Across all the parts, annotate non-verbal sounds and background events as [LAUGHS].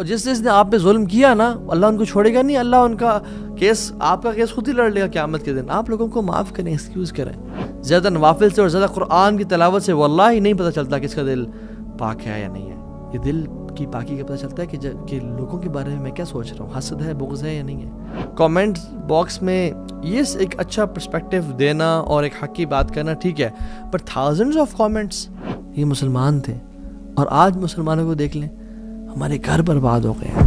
और जिस जिसने आप पे जुल्म किया ना अल्लाह उनको छोड़ेगा नहीं अल्लाह उनका केस आपका केस खुद ही लड़ लेगा क्यामत के दिन आप लोगों को माफ़ करें एक्सक्यूज़ करें ज़्यादा नवाफिल से और ज़्यादा कुरान की तलावत से वल्ला ही नहीं पता चलता किसका दिल पाक है या नहीं है ये दिल की पाकी का पता चलता है कि जब कि लोगों के बारे में मैं क्या सोच रहा हूँ हसद है बुग्ज है या नहीं है कमेंट बॉक्स में ये एक अच्छा परस्पेक्टिव देना और एक हक की बात करना ठीक है पर थाउजेंड्स ऑफ कमेंट्स ये मुसलमान थे और आज मुसलमानों को देख लें ہمارے گھر برباد ہو گئے ہیں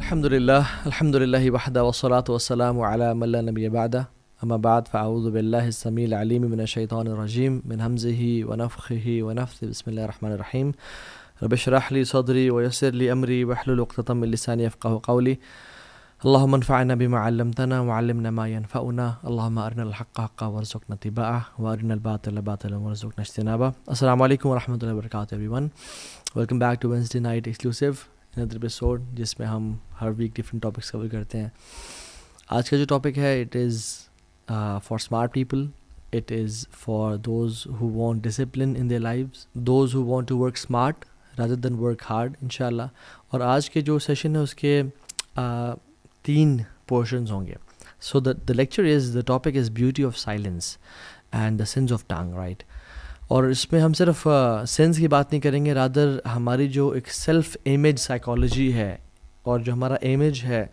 الحمد لله الحمد لله وحده والصلاة والسلام على من لا نبي بعده أما بعد فأعوذ بالله السميع العليم من الشيطان الرجيم من همزه ونفخه ونفثه بسم الله الرحمن الرحيم رب اشرح لي صدري ويسر لي أمري واحلل عقدة من لساني يفقه قولي اللهم انفعنا بما علمتنا وعلمنا ما ينفعنا اللهم أرنا الحق حقا وارزقنا اتباعه وأرنا الباطل باطلا وارزقنا اجتنابه السلام عليكम ورحمۃ اللہ وبرکاتہ everyone welcome back to Wednesday night exclusive another episode जिसमें हम हर वीक डिफरेंट टॉपिक्स कवर करते हैं आज का जो टॉपिक है it is for smart people it is for those who want discipline in their lives those who want to work smart rather than work hard in और आज के जो सेशन है उसके uh, तीन पोर्शंस होंगे so the the lecture is the topic is beauty of silence and the sense of tongue right और इसमें हम सिर्फ सेंस uh, की बात नहीं करेंगे रादर हमारी जो एक सेल्फ इमेज साइकोलॉजी है और जो हमारा इमेज है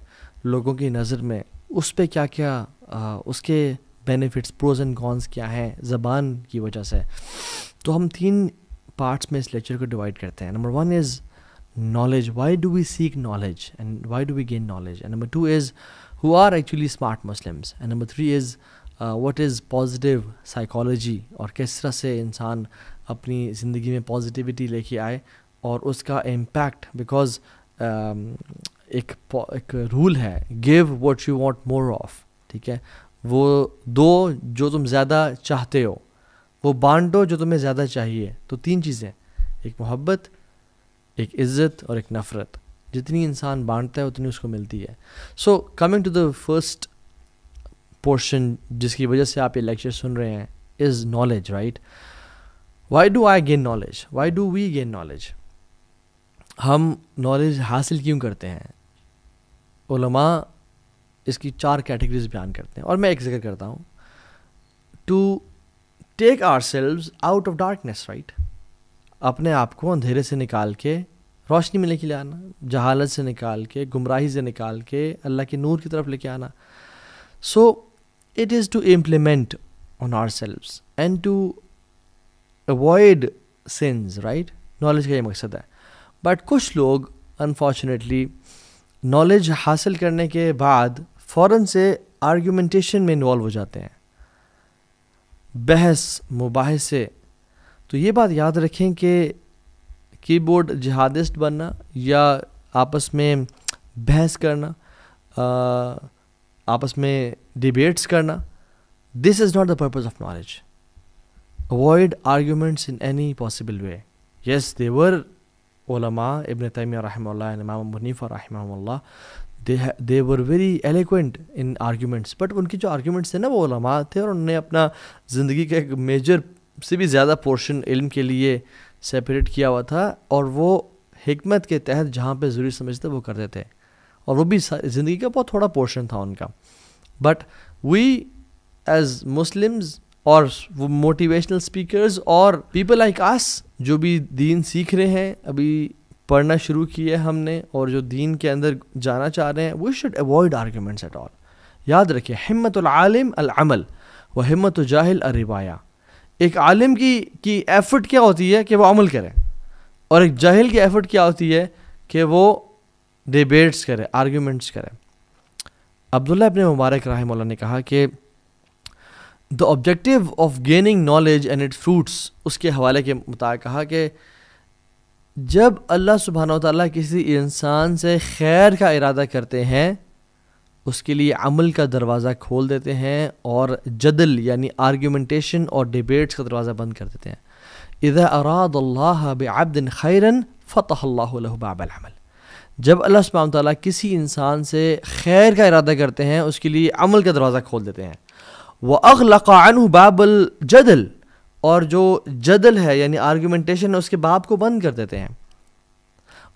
लोगों की नज़र में उस पर क्या क्या uh, उसके बेनिफिट्स प्रोज एंड कॉन्स क्या हैं ज़बान की वजह से तो हम तीन पार्ट्स में इस लेक्चर को डिवाइड करते हैं number one is knowledge why do we seek knowledge and why do we gain knowledge and number two is who are actually smart muslims and number three is uh, what is positive psychology और किस se से apni zindagi mein positivity leke aaye aur uska impact because um, ek, ek rule hai give what you want more of theek hai wo do jo tum zyada chahte ho wo बांटो jo tumhe zyada chahiye to teen cheeze ek mohabbat एक इज़्ज़त और एक नफ़रत जितनी इंसान बांटता है उतनी उसको मिलती है so coming to the first portion जिसकी वजह से आप ये लेक्चर सुन रहे हैं is knowledge right why do I gain knowledge why do we gain knowledge हम नॉलेज हासिल क्यों करते हैं इसकी चार कैटेगरीज बयान करते हैं और मैं एक जिक्र करता हूँ to take ourselves out of darkness right अपने आप को अंधेरे से निकाल के रोशनी में लेके ले आना जहालत से निकाल के गुमराही से निकाल के अल्लाह के नूर की तरफ लेके आना so it is to implement on ourselves and to avoid sins right knowledge का ये मकसद है बट कुछ लोग अनफॉर्चुनेटली नॉलेज हासिल करने के बाद फ़ौर से आर्ग्यूमेंटेशन में इन्वॉल्व हो जाते हैं बहस मुबाहसे तो ये बात याद रखें कि कीबोर्ड जिहादिस्ट बनना या आपस में बहस करना आपस में डिबेट्स करना this is not the purpose of knowledge avoid arguments in any possible way yes देवर ओलमा इबन तैमिया रहमल्ला इमाम they were very eloquent in arguments but उनकी जो आर्ग्यूमेंट्स थे ना वो ओलमा थे और उन्होंने अपना ज़िंदगी का एक मेजर से भी ज़्यादा पोर्शन इल्म के लिए सेपरेट किया हुआ था और वो हमत के तहत जहाँ पे ज़रूरी समझते वो करते थे और वो भी ज़िंदगी का बहुत थोड़ा पोर्शन था उनका बट वी एज मुस्लिम्स और वो मोटिवेशनल स्पीकर्स और पीपल लाइक आस जो भी दीन सीख रहे हैं अभी पढ़ना शुरू किया है हमने और जो दीन के अंदर जाना चाह रहे हैं we should avoid arguments at all याद रखिए हिम्मत अल अमल व हिम्मत जाहिल अ रिवाया एक आलिम की की एफर्ट क्या होती है कि वो अमल करें और एक जाहिल की एफर्ट क्या होती है कि वो डिबेट्स करें आर्ग्यूमेंट्स करें अब्दुल्ला अपने मुबारक रहा ने कहा कि the objective of gaining knowledge and its fruits उसके हवाले के मुताबिक कहा कि जब अल्लाह सुबहान तसी इंसान से खैर का इरादा करते हैं उसके लिए अमल का दरवाज़ा खोल देते हैं और जदल यानी आर्ग्यूमेंटेशन और डिबेट्स का दरवाज़ा बंद कर देते हैं इदा अराद आबदिन खैरन फ़तहबाबल जब अल्लाह सुबह किसी इंसान से खैर का इरादा करते हैं उसके लिए अमल का दरवाज़ा खोल देते हैं वह अखलकान बाबल जदल और जो जदल है यानी आर्ग्यूमेंटेशन है उसके बाप को बंद कर देते हैं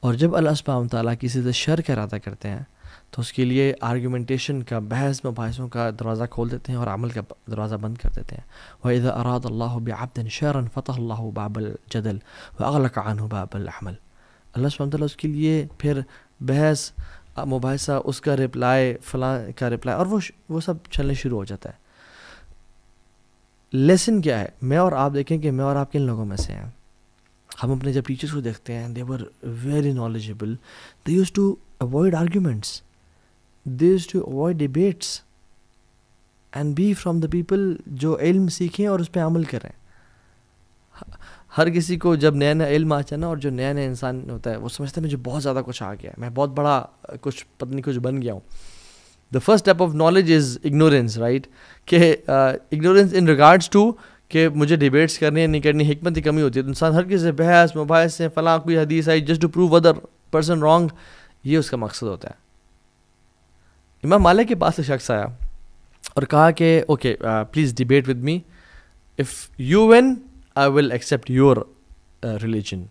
और जब अल्लाह सुबह किसी से शर का इरादा करते हैं तो उसके लिए आर्गूमेंटेशन का बहस मुबासों का दरवाज़ा खोल देते हैं और अमल का दरवाज़ा बंद कर देते हैं वह अराद अल्लाह बब्दन शरन फ़तः बाबल जदल व अगलकान बाबल अमल अल्लाह सुबह उसके लिए फिर बहस मुबासा उसका रिप्लाई फ़लाँ का रिप्लाई और वो वो सब चलने शुरू हो जाता है लेसन क्या है मैं और आप देखें कि मैं और आप किन लोगों में से हैं हम अपने जब टीचर्स को देखते हैं they were very knowledgeable they used to avoid arguments. They used to avoid debates and be from the people जो इल्म सीखें और उस पर अमल करें हर किसी को जब नया नया इल्म आ ना और जो नया नया इंसान होता है वो समझता है मुझे बहुत ज़्यादा कुछ आ गया है मैं बहुत बड़ा कुछ पता नहीं कुछ बन गया हूँ the first step of knowledge is ignorance right के इग्नोरेंस इन रिगार्ड्स टू कि मुझे डिबेट्स करनी है नहीं करनी हमत की कमी होती है तो इंसान हर किसी से बहस मुबहस से फ़लाँ कोई हदीस आई just to prove other person wrong ये उसका मकसद होता है इमाम मालिक के पास एक शख्स आया और कहा कि okay please debate with me if you win I will accept your religion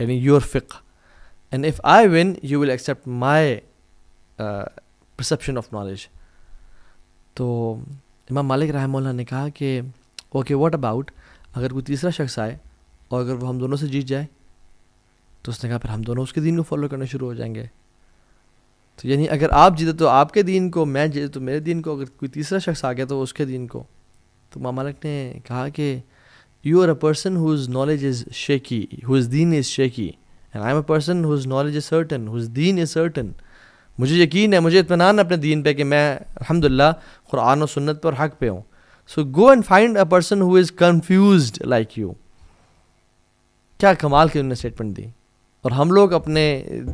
यानी योर फ़िक and if I win you will accept my perception of knowledge तो इमाम मालिक रहमल्ला ने कहा कि ओके वॉट अबाउट अगर कोई तीसरा शख्स आए और अगर वो हम दोनों से जीत जाए तो उसने कहा फिर हम दोनों उसके दिन को फॉलो करना शुरू हो जाएंगे तो यानी अगर आप जीते तो आपके दिन को मैं जीते तो मेरे दीन को अगर कोई तीसरा शख्स आ गया तो उसके दिन को तो मामालक ने कहा कि you are a person whose knowledge is shaky whose दीन is shaky and I am a person whose knowledge is certain whose दीन इज़ सर्टन मुझे यकीन है मुझे इतमान अपने दीन पे कि मैं अलहमदिल्ला कुरान और सुन्नत पर हक पे हूँ so go and find a person who is confused like you क्या कमाल की उन्होंने स्टेटमेंट दी और हम लोग अपने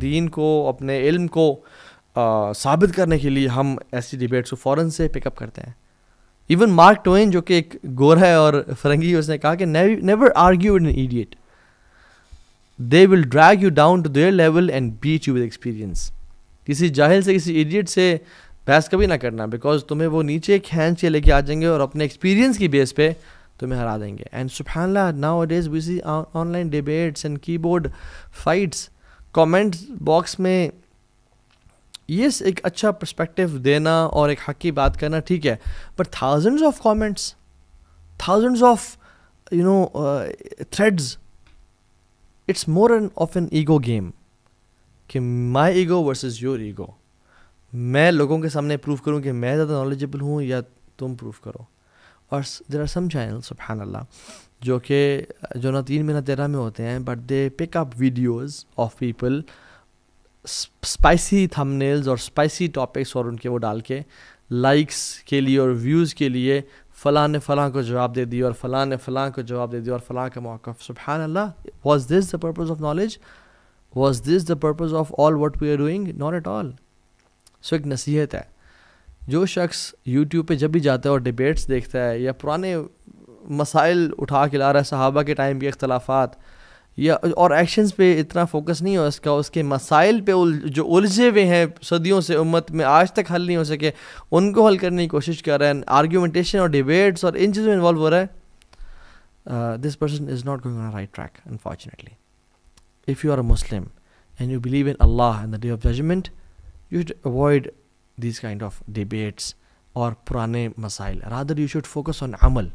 दीन को अपने इल्म को आ, साबित करने के लिए हम ऐसी डिबेट्स को फ़ौर से पिकअप करते हैं इवन मार्क टोइन जो कि एक गोर है और फरंगी उसने कहा कि never argue an idiot they will drag you down to their level and beat you with experience किसी जाहिल से किसी ईडियट से बहस कभी ना करना बिकॉज तुम्हें वो नीचे खेच के लेके आ जाएंगे और अपने एक्सपीरियंस की बेस पे तुम्हें हरा देंगे एंड सुबहानला nowadays we see online debates and keyboard fights comment box में ये एक अच्छा परस्पेक्टिव देना और एक हक की बात करना ठीक है but thousands of comments thousands of you know threads it's more an of an ego game कि my ego versus your ego मैं लोगों के सामने प्रूव करूँ कि मैं ज़्यादा नॉलेजेबल हूँ या तुम प्रूव करो और देर आर सम चैनल सुबहान अल्लाह जो कि जो ना तीन महीना तेरह में होते हैं but they pick up videos of people spicy thumbnails और स्पाइसी टॉपिक्स और उनके वो डाल के लाइक्स के लिए और व्यूज़ के लिए फ़लाँ ने फ़लाँ को जवाब दे दिया और फ़लाँ ने फ़लाँ को जवाब दे दिया और फ़लाँ का मौक़ सुबहान अल्लाह was this the purpose of knowledge was this the purpose of all what we are doing not at all so एक नसीहत है जो शख्स यूट्यूब पे जब भी जाता है और डिबेट्स देखता है या पुराने मसाइल उठा के ला रहा है सहाबा के टाइम के अख्तलाफात या और एक्शंस पे इतना फोकस नहीं हो इसका उसके मसाइल पे उल, जो उलझे हुए हैं सदियों से उम्मत में आज तक हल नहीं हो सके उनको हल करने की कोशिश कर रहे हैं आर्ग्यूमेंटेशन और डिबेट्स और इन चीज़ों में इन्वॉल्व हो रहा है this person is not going on right track unfortunately if you are a Muslim and you believe in Allah and the day of judgment you should avoid these kind of debates or purane masail. And true should focus on amal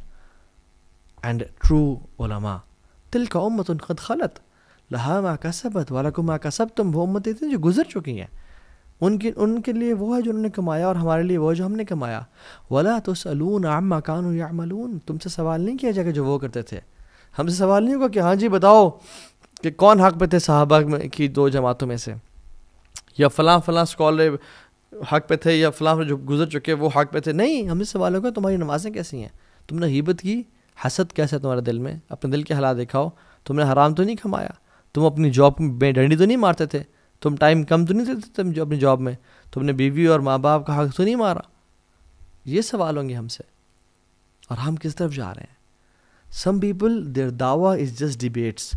का true ulama. تلك أمة قد خلت لها ما كسبت का सब तुम वो उम्मत थी जो गुजर चुकी हैं उनके उनके लिए वो है जो उन्होंने कमाया और हमारे लिए वो है जो हमने कमाया वला तो सलून आम मकान मलून तुमसे सवाल नहीं किया जाएगा जो वो करते थे हमसे सवाल नहीं होगा कि हाँ जी बताओ कि कौन हक पे थे साहबा की दो जमातों में से या फ़लाँ फ़लाँ स्कॉलर हक पे थे या फलां जो गुजर चुके हैं वो हक पे थे नहीं हमें सवाल होगा तुम्हारी नमाजें कैसी हैं तुमने हिबत की हसद कैसा है तुम्हारे दिल में अपने दिल के हालात दिखाओ तुमने हराम तो नहीं कमाया तुम अपनी जॉब में डंडी तो नहीं मारते थे तुम टाइम कम तो नहीं देते तुम जो अपनी जॉब में तुमने बीवी और माँ बाप का हक तो नहीं मारा ये सवाल होंगे हमसे और हम किस तरफ जा रहे हैं सम पीपल देर दावा इज़ जस्ट डिबेट्स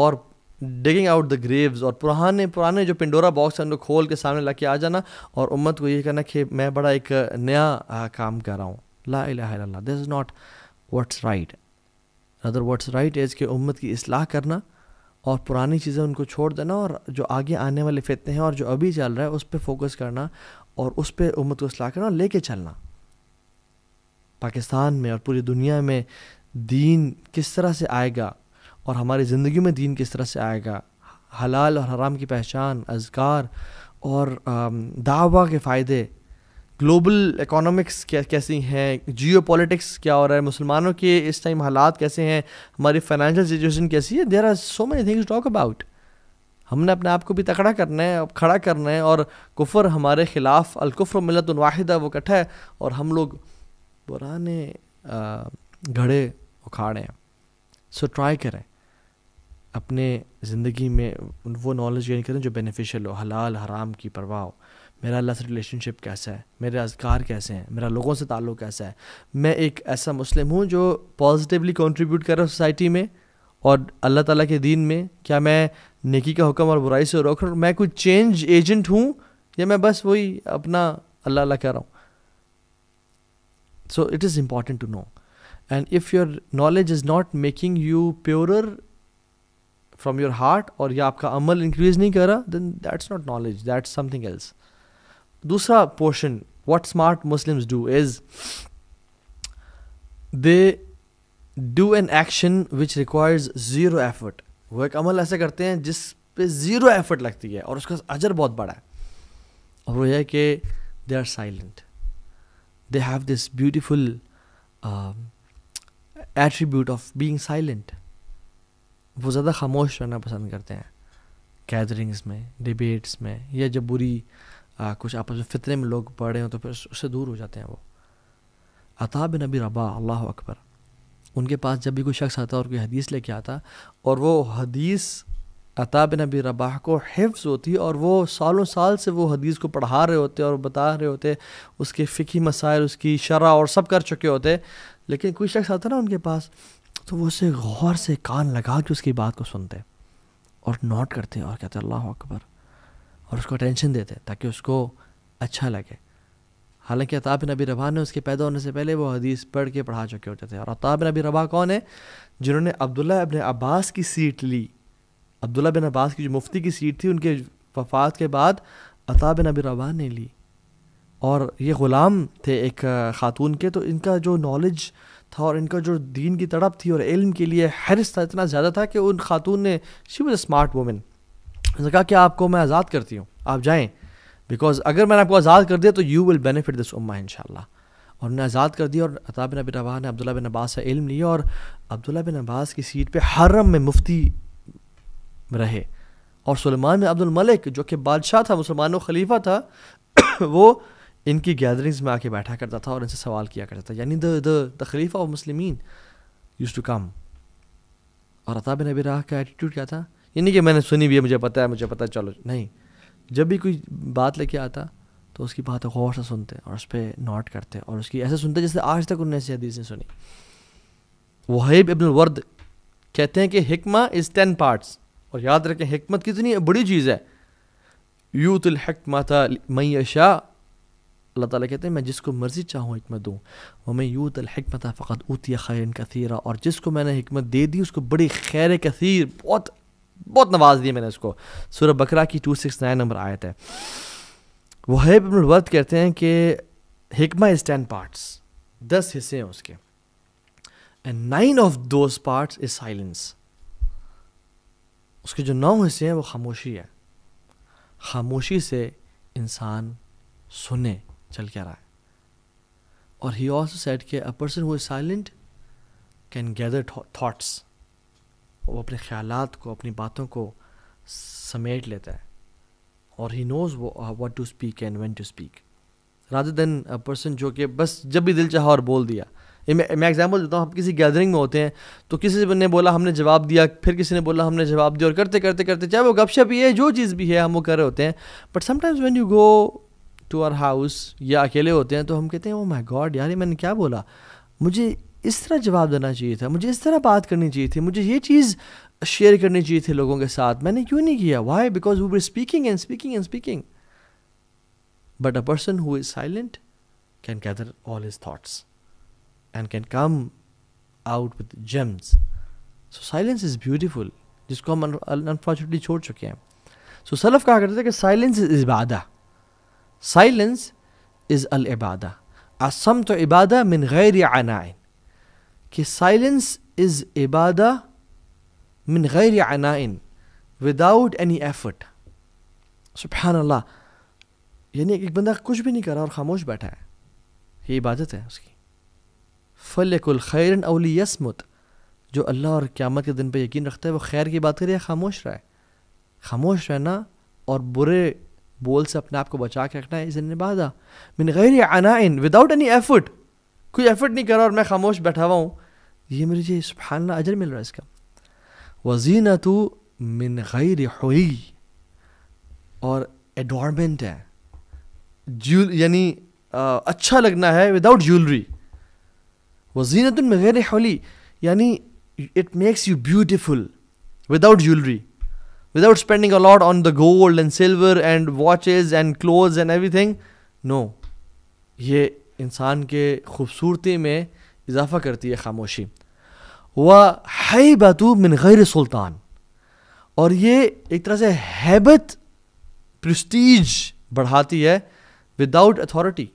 और डिगिंग आउट द ग्रेव्स और पुराने पुराने जो पिंडोरा बॉक्स हैं उनको खोल के सामने ला के आ जाना और उम्मत को ये कहना कि मैं बड़ा एक नया आ, काम कर रहा हूँ ला इला this is not what's right other what's right as के उम्मत की असलाह करना और पुरानी चीज़ें उनको छोड़ देना और जो आगे आने वाले फितने हैं और जो अभी चल रहा है उस पर फोकस करना और उस पर उम्मत को असलाह करना और लेके चलना पाकिस्तान में और पूरी दुनिया में दीन किस तरह से आएगा और हमारी ज़िंदगी में दीन किस तरह से आएगा हलाल और हराम की पहचान अजगार और दावा के फ़ायदे ग्लोबल इकोनॉमिक्स क्या कैसी हैं जियो पॉलिटिक्स क्या हो रहा है मुसलमानों के इस टाइम हालात कैसे हैं हमारी फाइनेंशियल सिचुएशन कैसी है there are so many things talk about हमने अपने आप को भी तकड़ा करना है खड़ा करना है और कुफर हमारे ख़िलाफ़ अलकुफ़र मिलत वाहिदा वो इकट्ठा है और हम लोग पुराने घड़े उखाड़े हैं सो ट्राई करें अपने ज़िंदगी में वो नॉलेज गेन करें जो बेनिफिशियल हो हलाल हराम की परवाह हो मेरा अल्लाह से रिलेशनशिप कैसा है मेरे अजकार कैसे हैं मेरा लोगों से ताल्लुक़ कैसा है मैं एक ऐसा मुस्लिम हूँ जो पॉजिटिवली कंट्रीब्यूट कर रहा हूँ सोसाइटी में और अल्लाह ताला के दीन में क्या मैं नेकी का हुक्म और बुराई से रोक रहा हूँ मैं कोई चेंज एजेंट हूँ या मैं बस वही अपना अल्लाह अल्लाह कह रहा हूँ so it is important to know and if your knowledge is not making you pure from your heart और यह आपका अमल इंक्रीज नहीं कर रहा then that's not knowledge that's something else दूसरा portion what smart Muslims do is they do an action which requires zero effort वो एक अमल ऐसे करते हैं जिस पे ज़ीरो एफर्ट लगती है और उसका अजर बहुत बड़ा है और वो है कि they are silent they have this beautiful attribute of being silent वो ज़्यादा खामोश रहना पसंद करते हैं गैदरिंग्स में डिबेट्स में या जब बुरी आ, कुछ आपस में फितरे में लोग पढ़ रहे हों तो फिर उससे दूर हो जाते हैं वो अता बिन रबा अल्लाह अकबर उनके पास जब भी कोई शख्स आता और कोई हदीस लेके आता और वो हदीस अता बिन रबा को हिफ्ज़ होती और वो सालों साल से वो हदीस को पढ़ा रहे होते और बता रहे होते उसके फ़िकी मसायल उसकी शरह और सब कर चुके होते लेकिन कोई शख्स आता ना उनके पास तो वो उसे गौर से कान लगा के उसकी बात को सुनते और नोट करते और कहते अल्लाह अकबर और उसको टेंशन देते ताकि उसको अच्छा लगे हालांकि अताब नबी रबा ने उसके पैदा होने से पहले वो हदीस पढ़ के पढ़ा चुके होते थे और अताब नबी रबा कौन है जिन्होंने अब्दुल्ला अबन अब्बास की सीट ली अब्दुल्ला बिन अब्बास की जो मुफ्ती की सीट थी उनके वफात के बाद अताब नबी रबा ने ली और ये ग़ुलाम थे एक ख़ातून के तो इनका जो नॉलेज था और इनका जो दीन की तड़प थी और इल्म के लिए हरस था इतना ज़्यादा था कि उन खातून ने she was a smart women उन्होंने कहा कि आपको मैं आज़ाद करती हूँ आप जाएँ बिकॉज अगर मैंने आपको आज़ाद कर दिया तो यू विल बेनिफिट दिस उम्मा इन और उन्हें आज़ाद कर दिया और अता बिन अबी रवा ने अब्दुल्ला बिन अब्बास से इल्म लिया और अब्दुल्ला बिन अब्बास की सीट पर हरम में मुफ्ती रहे और सलमान बिन अब्दुल मलिक जो कि बादशाह था मुसलमानों खलीफा था [COUGHS] वो इनकी गैदरिंग्स में आके बैठा करता था और इनसे सवाल किया करता था यानी द द द खलीफा ऑफ मुस्लिमीन यूज़ टू कम और अता बिन अबी राह का एटीट्यूड क्या था ये नहीं कि मैंने सुनी भी है मुझे पता है मुझे पता है चलो नहीं जब भी कोई बात लेके आता तो उसकी बात गौर से सुनते और उस पर नोट करते और उसकी ऐसे सुनते जैसे आज तक उनने ऐसी हदीस ने सुनी वहीब इबन वर्द कहते हैं कि हिकमा इज़ टेन पार्ट्स और याद रखें हिकमत कितनी बड़ी चीज़ है यूतुल हकमत मैशा अल्लाह ताला कहते हैं मैं जिसको मर्ज़ी चाहूँ हमत दूँ वमें यूत अलहमत फ़कत उतिया खैर कसीरा और जिसको मैंने हमत दे दी उसको बड़ी खैर कसीर बहुत बहुत नवाज दी मैंने उसको सूरह बकरा की टू सिक्स नाइन नंबर आयत है वहब वर्त कहते हैं कि हिकमा इज़ टेन पार्ट्स दस हिस्से हैं उसके and nine of those parts is silence उसके जो नौ हिस्से हैं वो खामोशी है खामोशी से इंसान सुने चल क्या रहा है और ही ऑल्सो सेट के a person who is silent can gather thoughts वो अपने ख्याल को अपनी बातों को समेट लेता है और ही नोज़ वो what to speak and when to speak rather than a person जो कि बस जब भी दिल चाहा और बोल दिया मैं एग्जाम्पल देता हूँ हम किसी गैदरिंग में होते हैं तो किसी ने बोला हमने जवाब दिया फिर किसी ने बोला हमने जवाब दिया और करते करते करते चाहे वो गपशप ही है जो चीज़ भी है हम वो कर रहे होते हैं but sometimes when you go to our house या अकेले होते हैं तो हम कहते हैं ओ माई गॉड यार ये मैंने क्या बोला मुझे इस तरह जवाब देना चाहिए था मुझे इस तरह बात करनी चाहिए थी मुझे ये चीज़ शेयर करनी चाहिए थी लोगों के साथ मैंने क्यों नहीं किया why because we were speaking and speaking and speaking but a person who is silent can gather all his thoughts and can come out with gems so silence is beautiful जिसको हम अनफॉर्चुनेटली छोड़ चुके हैं सो so, self कहा करते थे कि silence is इबादा Silence is al ibadah. Asamtu ibadah min ghairi ana'in. ki silence is ibadah min ghairi ana'in. Without any effort. Subhanallah. यानी एक बंदा कुछ भी नहीं कर रहा और खामोश बैठा है ये इबादत है उसकी फलकुल खैरन अवली यसमुत जो अल्लाह और क़्यामत के दिन पे यकीन रखता है वो खैर की बात करे या खामोश रहा है खामोश रहना और बुरे बोल से अपने आप को बचा के रखना है इस निबादा मिन गैर इन विदाउट एनी एफर्ट कोई एफर्ट नहीं करा और मैं खामोश बैठा हुआ हूँ ये मुझे सुबहाना अजर मिल रहा है इसका वजीन तो मिन गैर हुई और एडॉर्मेंट है ज्यूल यानी आ, अच्छा लगना है विदाउट ज्वेलरी वजीनत गैर होली यानी it makes you beautiful without jewellery without spending a lot on the gold and silver and watches and clothes and everything no ये इंसान के खूबसूरती में इजाफा करती है खामोशी व है बतू मिन गैर सुल्तान और ये एक तरह से हैबत प्रस्टीज बढ़ाती है विदाउट अथॉरिटी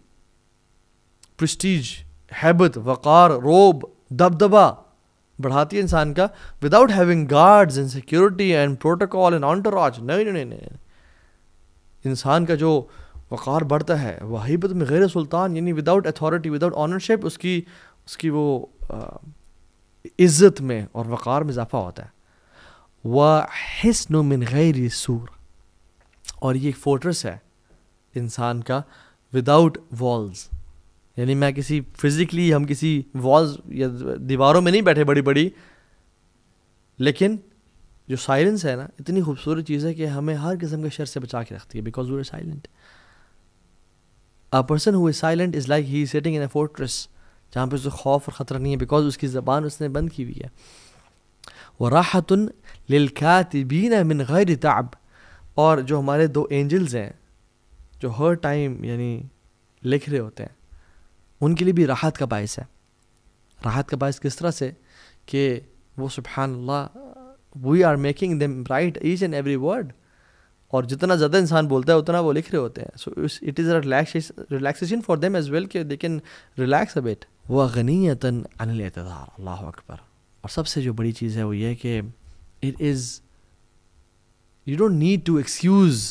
प्रस्टीज हैबत वक़ार रोब दबदबा बढ़ाती है इंसान का without having guards and security and protocol and entourage नहीं नहीं नहीं इंसान का जो वक़ार बढ़ता है वाहिबत में गैर सुल्तान यानी विदाउट अथॉरिटी विदाउट ऑनरशिप उसकी उसकी वो इज़्ज़त में और वक़ार में इजाफा होता है व हसन मिन गैर सूर और ये एक फोर्ट्रेस है इंसान का विदाउट वॉल्स यानी मैं किसी फिजिकली हम किसी वॉल्स या दीवारों में नहीं बैठे बड़ी बड़ी लेकिन जो साइलेंस है ना इतनी खूबसूरत चीज़ है कि हमें हर किस्म के शर से बचा के रखती है बिकॉज वो are silent a person who is silent is like he is sitting in a fortress जहाँ पर उसको खौफ और ख़तरा नहीं है बिकॉज उसकी ज़बान उसने बंद की हुई है वराहतन लिलखातबीन मिन गैर ताब और जो हमारे दो एंजल्स हैं जो हर टाइम यानी लिख रहे होते हैं उनके लिए भी राहत का बायस है राहत का बायस किस तरह से कि वो सुबहानल्ला we are making them write each and every word और जितना ज़्यादा इंसान बोलता है उतना वो लिख रहे होते हैं so it is relaxation for them as well के दे कैन रिलैक्स अबेट वह गनीतन अनिल एतदार अल्लाह अकबर और सबसे जो बड़ी चीज़ है वो ये कि it is you don't need to excuse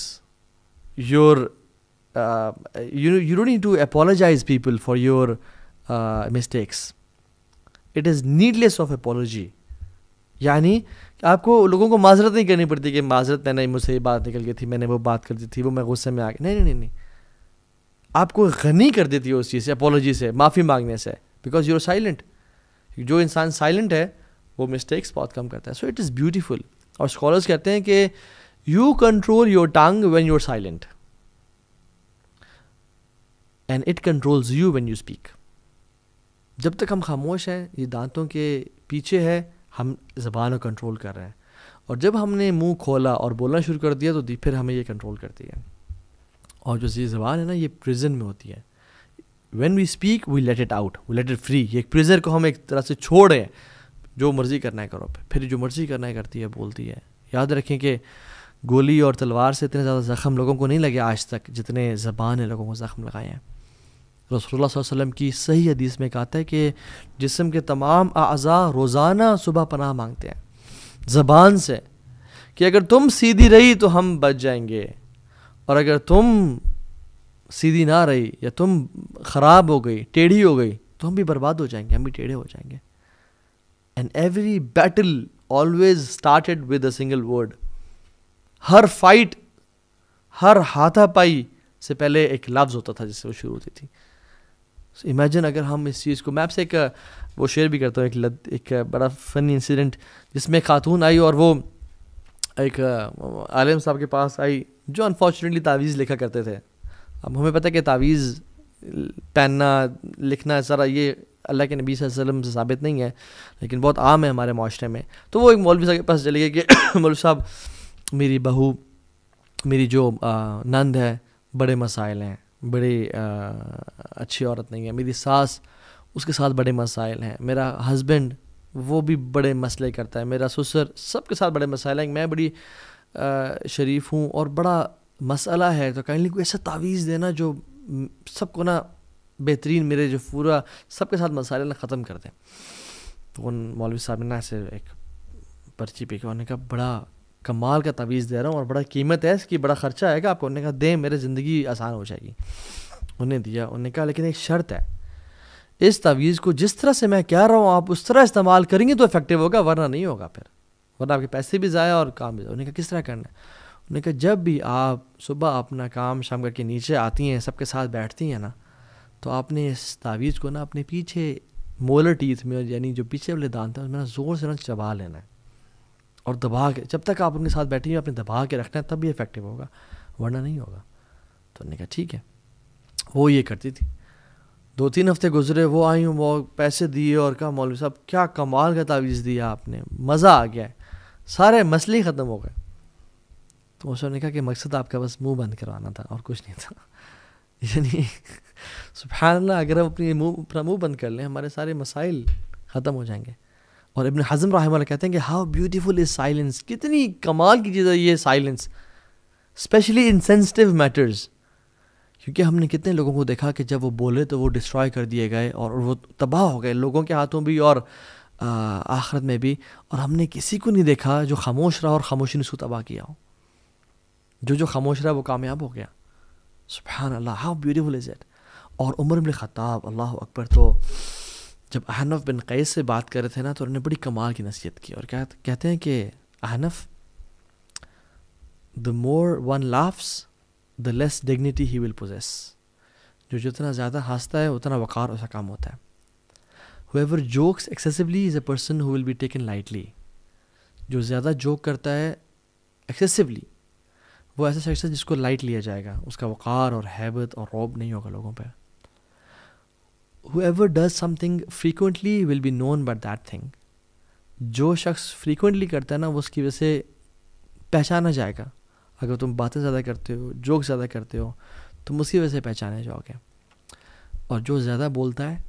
your you uh, you you don't need to apologize people for your uh, mistakes. It is needless of apology. यानी आपको लोगों को माजरत नहीं करनी पड़ती कि माजरत नहीं मुझसे ये बात निकल गई थी मैंने वो बात कर दी थी वो मैं गुस्से में आ गया नहीं नहीं नहीं आपको गनी कर देती है उस चीज़ से अपोलॉजी से माफ़ी मांगने से बिकॉज यू आर साइलेंट जो इंसान साइलेंट है वो मिस्टेक्स बहुत कम करता है सो इट इज़ ब्यूटीफुल और स्कॉलर्स कहते हैं कि you control your tongue when you are silent and it controls you when you speak जब तक हम खामोश हैं ये दांतों के पीछे है हम ज़बान को कंट्रोल कर रहे हैं और जब हमने मुंह खोला और बोलना शुरू कर दिया तो फिर हमें ये कंट्रोल करती है और जो ये ज़बान है ना ये प्रिजन में होती है when we speak we let it out we let it free ये एक प्रिजर को हम एक तरह से छोड़ रहे जो मर्ज़ी करना है करो फिर जो मर्ज़ी करना है करती है बोलती है याद रखें कि गोली और तलवार से इतने ज़्यादा ज़ख्म लोगों को नहीं लगे आज तक जितने ज़बान ने लोगों को ज़ख्म लगाए हैं रसोल्ला वसम की सही हदीस में कहा है कि जिसम के तमाम अज़ा रोज़ाना सुबह पनाह मांगते हैं ज़बान से कि अगर तुम सीधी रही तो हम बच जाएंगे और अगर तुम सीधी ना रही या तुम ख़राब हो गई टेढ़ी हो गई तो हम भी बर्बाद हो जाएंगे हम भी टेढ़े हो जाएंगे and every battle always started with a single word हर फाइट हर हाथापाई से पहले एक लफ्ज़ होता था जिससे वो शुरू होती थी सो इमेजिन अगर हम इस चीज़ को मैं आपसे एक वो शेयर भी करता हूँ एक लद, एक बड़ा फ़नी इंसिडेंट जिसमें खातून आई और वो एक आलम साहब के पास आई जो अनफॉर्चुनेटली तावीज़ लिखा करते थे अब हमें पता है कि तावीज़ पहनना लिखना सारा ये अल्लाह के नबी वसल्लम से साबित नहीं है लेकिन बहुत आम है हमारे माशरे में तो वो एक मौलवी साहब के पास चले गए कि [COUGHS] मौलवी साहब मेरी बहू मेरी जो नंद है बड़े मसाइल हैं बड़ी आ, अच्छी औरत नहीं है मेरी सास उसके साथ बड़े मसाइल हैं मेरा हस्बैंड वो भी बड़े मसले करता है मेरा ससुर सब के साथ बड़े मसाइल हैं मैं बड़ी आ, शरीफ हूँ और बड़ा मसला है तो काइंडली कोई ऐसा तावीज़ देना जो सबको ना बेहतरीन मेरे जो पूरा सबके साथ मसाइल ना ख़त्म कर दें तो उन मौलवी साहब ने ना ऐसे एक पर्ची पे उन्होंने कहा बड़ा कमाल का तवीज़ दे रहा हूँ और बड़ा कीमत है इसकी बड़ा ख़र्चा आएगा आपको उन्होंने कहा दें मेरे ज़िंदगी आसान हो जाएगी उन्हें दिया उन्होंने कहा लेकिन एक शर्त है इस तवीज़ को जिस तरह से मैं कह रहा हूँ आप उस तरह इस्तेमाल करेंगे तो इफेक्टिव होगा वरना नहीं होगा फिर वरना आपके पैसे भी ज़ाया और काम भी उन्होंने कहा किस तरह करना है उन्होंने कहा जब भी आप सुबह अपना काम शाम करके नीचे आती हैं सबके साथ बैठती हैं ना तो आपने इस तावीज़ को ना अपने पीछे मोलर टीथ में यानी जो पीछे वाले दांत हैं उसमें ना ज़ोर से ना चबा लेना है और दबा के जब तक आप अपने साथ बैठे हुए आपने दबा के रखना है तब भी इफेक्टिव होगा वरना नहीं होगा तो उन्होंने कहा ठीक है वो ये करती थी दो तीन हफ्ते गुजरे वो आई हूँ वो पैसे दिए और कहा मौलवी साहब क्या कमाल का तावीज़ दिया आपने मज़ा आ गया है सारे मसले ख़त्म हो गए तो उसने कहा कि मकसद आपका बस मुंह बंद करवाना था और कुछ नहीं था [LAUGHS] यानी सुबह अगर हम अपनी मुंह अपना मुंह बंद कर लें हमारे सारे मसाइल ख़त्म हो जाएंगे और इबन हज़म राहम कहते हैं कि हाउ ब्यूटीफुल इज़ साइलेंस कितनी कमाल की चीज़ है ये silence specially in sensitive matters क्योंकि हमने कितने लोगों को देखा कि जब वो बोले तो वो डिस्ट्रॉय कर दिए गए और वो तबाह हो गए लोगों के हाथों भी और आखरत में भी और हमने किसी को नहीं देखा जो खामोश रहा और खामोशी ने उसको तबाह किया हो जो जो खामोश रहा वो कामयाब हो गया सुबहान अल्लाह हाउ ब्यूटीफुल इज़ इट और उमर बिल ख़ताब अल्लाह अकबर तो जब अहनफ बिन कैस से बात कर रहे थे ना तो उन्होंने बड़ी कमाल की नसीहत की और क्या कहते हैं कि Ahnaf the more one laughs the less dignity he will possess जो जितना ज़्यादा हंसता है उतना वक़ार उसका काम होता है whoever jokes excessively is a person who will be taken lightly जो ज़्यादा जोक करता है एक्सेसिवली वो ऐसा शख्स है जिसको लाइट लिया जाएगा उसका वक़ार और हैबत और रौब नहीं होगा लोगों पर whoever does something frequently will be known by that thing जो शख्स फ्रीक्वेंटली करता है ना वो उसकी वजह से पहचाना जाएगा अगर तुम बातें ज़्यादा करते हो जोक ज़्यादा करते हो तुम उसकी वजह से पहचाने जाओगे और जो ज़्यादा बोलता है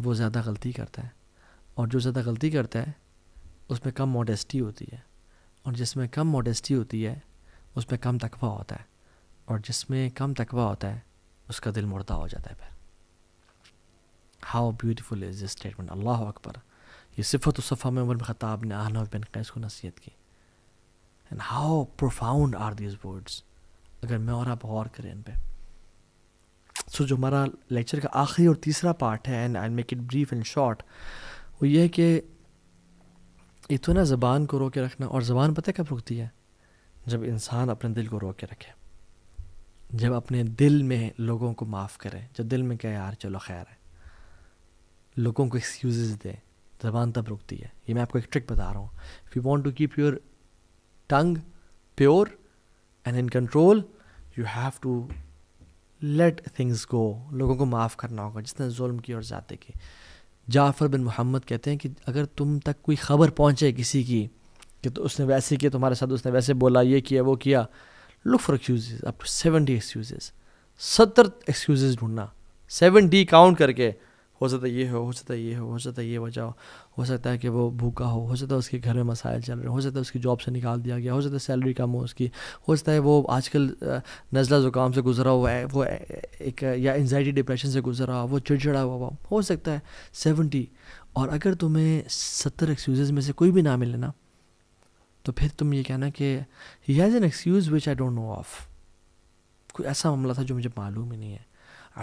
वो ज़्यादा गलती करता है और जो ज़्यादा गलती करता है उसमें कम मॉडेस्टी होती है और जिसमें कम मॉडेस्टी होती है उसमें कम तकवा होता है और जिसमें कम तकवा होता है उसका दिल मुर्दा हो जाता है फिर how beautiful is this statement अल्लाह अकबर ये सिफत सफ़ा में उमर ख़ताब ने आहना बिन कैस को नसीहत की and how profound are these words अगर मैं और आप गौर करें इन पर सो जो हमारा लेक्चर का आखिरी और तीसरा पार्ट है and I make it brief and short वो ये है कि इतना ना ज़बान को रोके रखना और ज़बान पता कब रुकती है जब इंसान अपने दिल को रोके रखे जब अपने दिल में लोगों को माफ़ करे जब दिल में क्या यार चलो खैर है लोगों को एक्सक्यूजेज दे जबान तब रुकती है ये मैं आपको एक ट्रिक बता रहा हूँ if you want to keep your tongue pure and in control you have to let things go लोगों को माफ़ करना होगा जिसने जुल्म की और ज़ाते की जाफ़र बिन मोहम्मद कहते हैं कि अगर तुम तक कोई ख़बर पहुँचे किसी की कि तो उसने वैसे किया तुम्हारे साथ उसने वैसे बोला ये किया वो किया look for excuses up to seventy excuses सत्तर एक्सक्यूजेज ढूंढना सेवेंटी काउंट करके हो सकता है ये हो हो सकता है ये हो हो सकता है ये वजह हो हो सकता है कि वो भूखा हो हो सकता है उसके घर में मसाइल चल रहे हो सकता है उसकी जॉब से निकाल दिया गया हो सकता है सैलरी कम हो उसकी हो सकता है वो आजकल नज़ला ज़ुकाम से गुजरा हुआ है वो एक या एनजाइटी डिप्रेशन से गुजरा हुआ वो चिड़चिड़ा हुआ हो सकता है सेवेंटी और अगर तुम्हें सत्तर एक्सक्यूज़ में से कोई भी ना मिले ना तो फिर तुम ये कहना कि he has an excuse which I don't know of कोई ऐसा मामला था जो मुझे मालूम ही नहीं है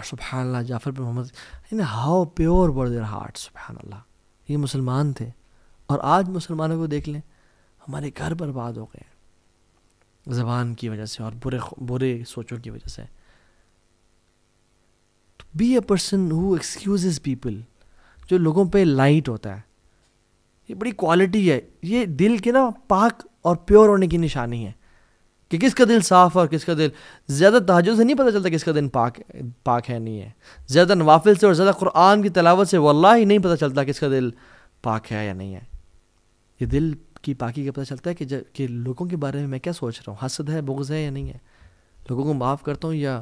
सुबहानल्ला Jafar bin Muhammad in how pure बर देर हार्ट सुबहानल्ला ये मुसलमान थे और आज मुसलमानों को देख लें हमारे घर बर्बाद हो गए ज़बान की वजह से और बुरे बुरे सोचों की वजह से be a person who excuse people जो लोगों पे लाइट होता है ये बड़ी क्वालिटी है ये दिल के ना पाक और प्योर होने की निशानी है कि किसका दिल साफ़ और किसका दिल ज़्यादा तहज से नहीं पता चलता किसका दिन पाक पाक है नहीं है ज़्यादा नवाफिल से और ज़्यादा कुरान की तलावत से वल्ला ही नहीं पता चलता किसका दिल पाक है या नहीं है ये दिल की पाकी का पता चलता है कि जब कि लोगों के बारे में मैं क्या सोच रहा हूँ हसद है बुग्ज़ है या नहीं है लोगों को माफ़ करता हूँ या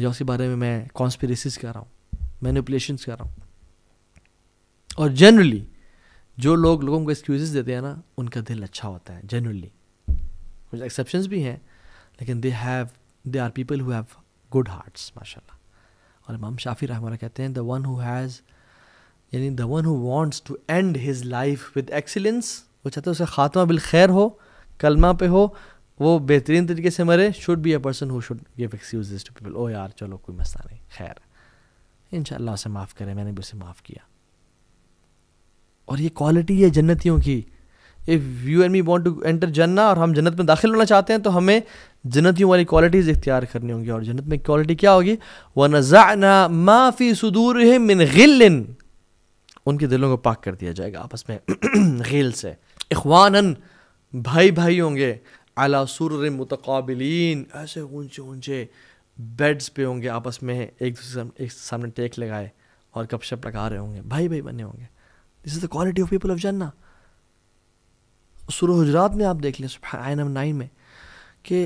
या उसके बारे में मैं कॉन्स्परेसिस कर रहा हूँ मैनिपुलेशंस कर रहा हूँ और जनरली जो लोग लोगों को एक्सक्यूज़ देते हैं ना उनका दिल अच्छा होता है जनरली कुछ एक्सेप्शन भी हैं लेकिन they have they are people who have good hearts माशा और इमाम शाफी रहा कहते हैं द वन हु हैज़ यानी the one who wants to end his life with excellence वो चाहते हैं उसका खात्मा बिल खैर हो कलमा पे हो वो बेहतरीन तरीके से मरे should be a person who should give excuse to people ओ यार चलो कोई मसला नहीं खैर इन उसे माफ़ करें मैंने भी उसे माफ़ किया और ये क्वालिटी है जन्नतियों की if you and me want to enter जन्ना और हम जन्नत में दाखिल होना चाहते हैं तो हमें जन्नतियों वाली क्वालिटीज़ इख्तियार करनी होंगी और जन्नत में क्वालिटी क्या होगी व नज़ाना माफ़ी सदूर मिन गिलिन उनके दिलों को पाक कर दिया जाएगा आपस में [CLEARS THROAT] गिल से इखवान भाई भाई होंगे अला सुर मुतकबिलीन ऐसे ऊंचे ऊंचे बेड्स पे होंगे आपस में एक दूसरे एक सामने टेक लगाए और गपशप लगा रहे होंगे भाई भाई बने होंगे this is the quality of people of जन्ना सुर हजरात में आप देख लें आय नंबर नाइन में कि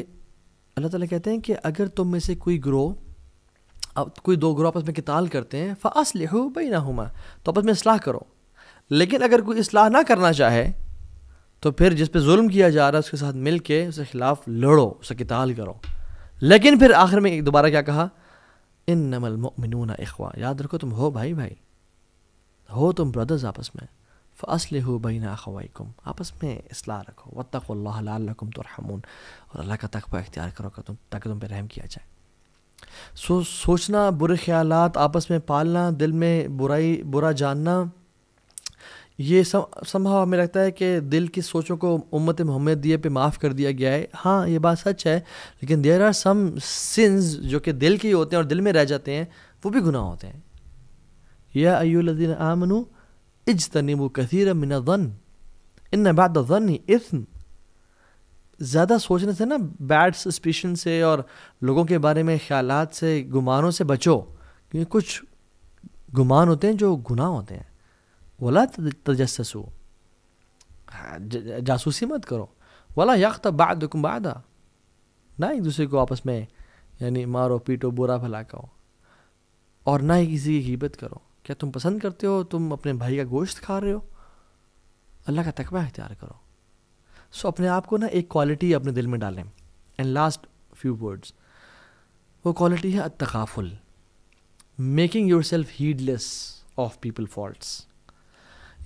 अल्लाह ताला कहते हैं कि अगर तुम में से कोई ग्रोह अब कोई दो ग्रोह आपस में किताल करते हैं फ़ास हो भाई ना हुमा तो आपस में असलाह करो लेकिन अगर कोई असलाह ना करना चाहे तो फिर जिस पर जुल्म किया जा रहा है उसके साथ मिल के उसके ख़िलाफ़ लड़ो उसे किताल करो लेकिन फिर आखिर में दोबारा क्या कहा इन नमल मिनूना अखवा याद रखो तुम हो भाई भाई हो तुम ब्रदर्स आपस में फ़ासले हो बीना अखवाइकुम आपस में असलाह रखो वतक़ल्लाकुम तुरहमून और अल्लाह का तकवा इख्तियार करो कर तुम ताकि तुम पर रहम किया जाए सो सोचना बुरे ख्याल आपस में पालना दिल में बुराई बुरा जानना ये संभव हमें लगता है कि दिल की सोचों को उम्मत दिए पे माफ़ कर दिया गया है हाँ ये बात सच है लेकिन देर आर सम सिंस जो कि दिल के ही होते हैं और दिल में रह जाते हैं वो भी गुनाह होते हैं यह अयुल्दीन आमनू इजतनबू कथीर मिन वन इन बाद वन इस्म ज़्यादा सोचने से ना बैड सस्पिशन से और लोगों के बारे में ख्याल से गुमानों से बचो क्योंकि कुछ गुमान होते हैं जो गुनाह होते हैं वाला तजस्सु जासूसी मत करो वाला तो बाद बादा ना एक दूसरे को आपस में यानी मारो पीटो बुरा भला कहो और ना ही किसी की हिब्बत करो क्या तुम पसंद करते हो तुम अपने भाई का गोश्त खा रहे हो अल्लाह का तकबा इख्तियार करो सो अपने आप को ना एक क्वालिटी अपने दिल में डालें एंड लास्ट फ्यू वर्ड्स वो क्वालिटी है अतकाफुल making yourself heedless of people faults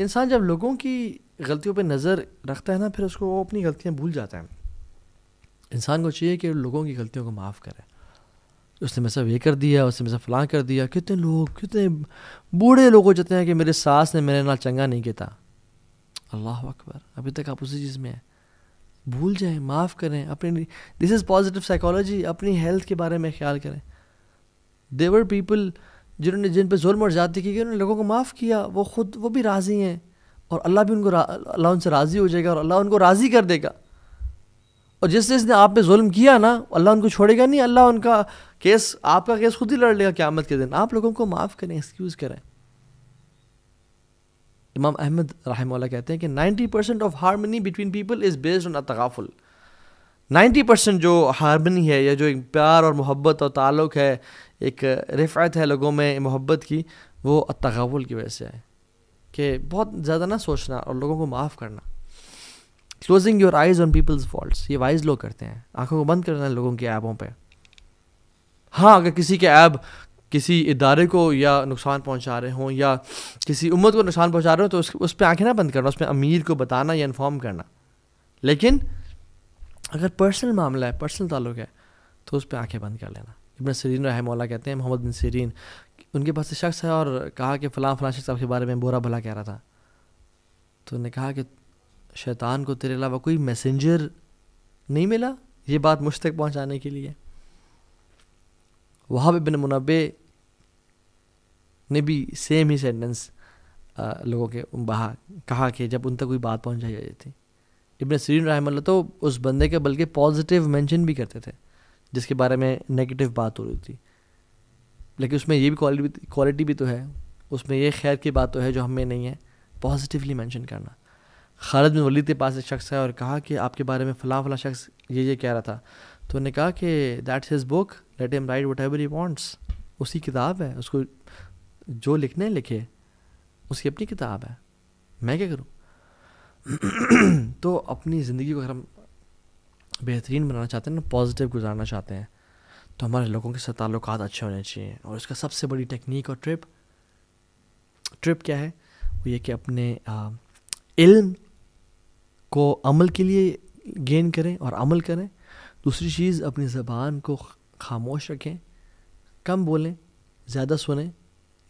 इंसान जब लोगों की गलतियों पे नज़र रखता है ना फिर उसको वो अपनी गलतियाँ भूल जाता है इंसान को चाहिए कि लोगों की गलतियों को माफ़ करें उसने मेरे साथ ये कर दिया उसने मेरे साथ फलां कर दिया कितने लोग कितने बूढ़े लोग हो जाते हैं कि मेरे सास ने मेरे ना चंगा नहीं किया अल्लाह अकबर अभी तक आप उसी चीज़ में हैं भूल जाएं माफ़ करें अपनी दिस इज़ पॉजिटिव साइकोलॉजी अपनी हेल्थ के बारे में ख्याल करें देवर पीपल जिन्होंने जिन पर जुल्म और जाती की उन्होंने लोगों को माफ़ किया वो खुद वो भी राज़ी हैं और अल्लाह भी उनको अल्लाह उनसे राज़ी हो जाएगा और अल्लाह उनको राज़ी कर देगा और जिस जिसने आप पे जुल्म किया ना अल्लाह उनको छोड़ेगा नहीं अल्लाह उनका केस आपका केस खुद ही लड़ लेगा क्यामत के दिन आप लोगों को माफ़ करें एक्सक्यूज करें इमाम अहमद रहम कहते हैं कि 90 percent of harmony between people is based on अतगाफुल 90 परसेंट जो हारमनी है या जो एक प्यार और मोहब्बत और ताल्लुक़ है एक रिफायत है लोगों में मोहब्बत की वो अतगाफुल की वजह से है कि बहुत ज़्यादा ना सोचना और लोगों को माफ़ करना closing your eyes on people's fault ये वाइज लोग करते हैं आँखों को बंद करना लोगों की ऐपों पर हाँ अगर किसी के ऐब किसी इदारे को या नुकसान पहुंचा रहे हों या किसी उम्मत को नुकसान पहुंचा रहे हो तो उस उस पर आँखें ना बंद करना उस पर अमीर को बताना या इन्फॉर्म करना लेकिन अगर पर्सनल मामला है पर्सनल ताल्लुक है तो उस पर आँखें बंद कर लेना इबन सरीन रहमोला कहते हैं मोहम्मद बिन सरीन उनके पास शख्स है और कहा कि फ़लाँ फ़लाँ शख्स के बारे में बुरा भला कह रहा था तो उन्होंने कहा कि शैतान को तेरे अलावा कोई मैसेंजर नहीं मिला ये बात मुझ तक पहुँचाने के लिए वहाब बिन मुनबे ने भी सेम ही सेंटेंस लोगों के बहा कहा कि जब उन तक कोई बात पहुंचाई जाती थी इबन सरीन रहमल्ला तो उस बंदे के बल्कि पॉजिटिव मेंशन भी करते थे जिसके बारे में नेगेटिव बात हो रही थी लेकिन उसमें ये भी क्वालिटी क्वालिटी भी तो है उसमें ये खैर की बात तो है जो हमें नहीं है पॉजिटिवली मेंशन करना खालिद बिन वलीद के पास एक शख्स है और कहा कि आपके बारे में फ़लाँ फला शख्स ये ये कह रहा था तो उन्होंने कहा कि that's his book let him write whatever he wants उसकी किताब है उसको जो लिखने लिखे उसकी अपनी किताब है मैं क्या करूँ [CLEARS THROAT] तो अपनी ज़िंदगी को अगर हम बेहतरीन बनाना चाहते हैं ना पॉजिटिव गुजारना चाहते हैं तो हमारे लोगों के साथ ताल्लुक अच्छे होने चाहिए और इसका सबसे बड़ी टेक्निक और ट्रिप ट्रिप क्या है वो ये कि अपने आ, इल्म को अमल के लिए गेन करें और अमल करें दूसरी चीज़ अपनी ज़बान को खामोश रखें कम बोलें ज़्यादा सुने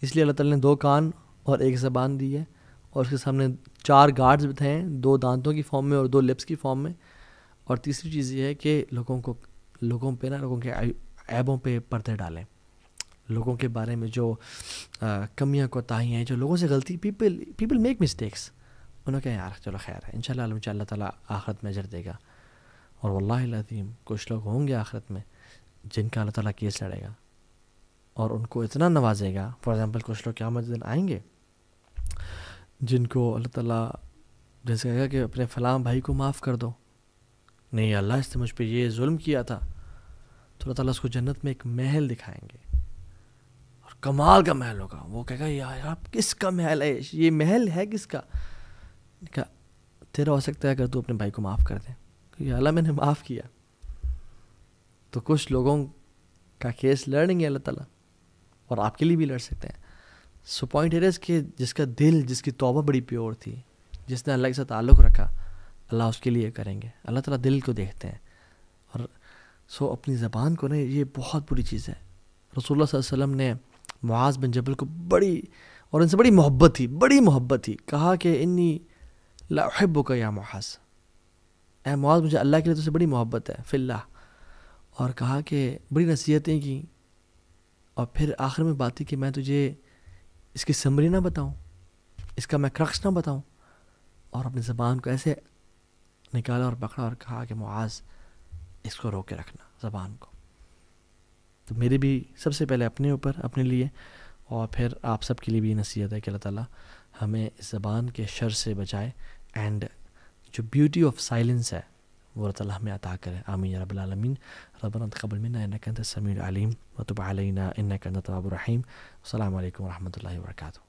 इसलिए अल्लाह ताला ने दो कान और एक ज़बान दी है और उसके सामने चार गार्ड्स बिठाए हैं दो दांतों की फॉर्म में और दो लिप्स की फॉर्म में और तीसरी चीज़ ये है कि लोगों को लोगों पे ना लोगों के ऐबों पे पर्दे डालें लोगों के बारे में जो कमियाँ कोताहियाँ हैं जो लोगों से गलती पीपल पीपल मेक मिस्टेक्स उन्होंने कहा यार चलो खैर है इन शाला अल्लाह ताला आखरत में अजर देगा और वल्लाम कुछ लोग होंगे आखरत में जिनका अल्लाह ताला केस लड़ेगा और उनको इतना नवाजेगा फॉर एग्ज़ाम्पल कुछ लोग क्या दिन आएंगे जिनको अल्लाह ताला जैसे कहेगा कि अपने फलाम भाई को माफ़ कर दो नहीं अल्लाह इसने मुझ पर यह जुल्म किया था तो अल्लाह ताला उसको जन्नत में एक महल दिखाएंगे और कमाल का महल होगा वो कहेगा यार आप किसका महल है ये महल है किसका तेरा हो सकता है अगर तू अपने भाई को माफ़ कर दे क्योंकि अल्लाह मैंने माफ़ किया तो कुछ लोगों का केस लड़ेंगे अल्लाह ताला और आपके लिए भी लड़ सकते हैं सो पॉइंट एरियज कि जिसका दिल जिसकी तौबा बड़ी प्योर थी जिसने अल्लाह के साथ ताल्लुक़ रखा अल्लाह उसके लिए करेंगे अल्लाह ताला दिल को देखते हैं और सो अपनी ज़बान को ना ये बहुत बुरी चीज़ है रसूल वसम ने मुआज़ बिन जबल को बड़ी और इनसे बड़ी मोहब्बत थी बड़ी मोहब्बत थी कहा कि इन्नी लाहब का या मुआज़ ए मुआज़ मुझे अल्लाह के लिए तो उसे बड़ी मोहब्बत है फ़िल्ला और कहा कि बड़ी नसीहतें की और फिर आखिर में बात थी कि मैं तुझे इसकी समरी ना बताऊँ इसका मैं क्रक्स ना बताऊँ और अपनी ज़बान को ऐसे निकाला और पकड़ा और कहा कि मुआज इसको रोक के रखना ज़बान को तो मेरे भी सबसे पहले अपने ऊपर अपने लिए और फिर आप सब के लिए भी नसीहत है कि अल्लाह ताला हमें इस ज़बान के शर से बचाए एंड जो ब्यूटी ऑफ साइलेंस है ورد الله مئة عكرة آمين يا رب العالمين ربنا تقبل منا إنك أنت السميع العليم وتب علينا إنك أنت التواب الرحيم والسلام عليكم ورحمة الله وبركاته